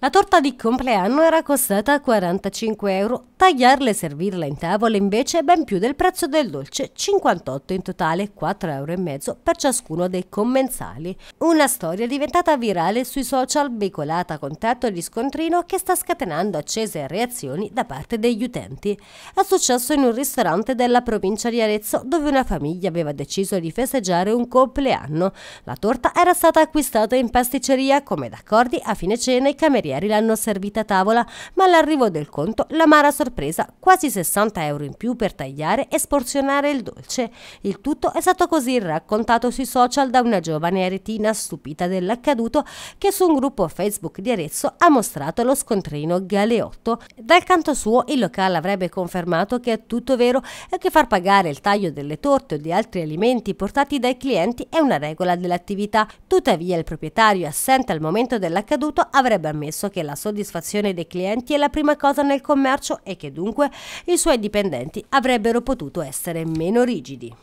La torta di compleanno era costata 45 euro Tagliarla e servirla in tavola invece è ben più del prezzo del dolce, 58 in totale, 4,5 euro per ciascuno dei commensali. Una storia diventata virale sui social, veicolata con di scontrino che sta scatenando accese reazioni da parte degli utenti. È successo in un ristorante della provincia di Arezzo dove una famiglia aveva deciso di festeggiare un compleanno. La torta era stata acquistata in pasticceria, come d'accordi a fine cena i camerieri l'hanno servita a tavola, ma all'arrivo del conto la l'amara sorpresa sorpresa quasi 60 euro in più per tagliare e sporzionare il dolce. Il tutto è stato così raccontato sui social da una giovane aretina stupita dell'accaduto che su un gruppo Facebook di Arezzo ha mostrato lo scontrino galeotto. Dal canto suo il locale avrebbe confermato che è tutto vero e che far pagare il taglio delle torte o di altri alimenti portati dai clienti è una regola dell'attività. Tuttavia il proprietario assente al momento dell'accaduto avrebbe ammesso che la soddisfazione dei clienti è la prima cosa nel commercio e che e dunque i suoi dipendenti avrebbero potuto essere meno rigidi.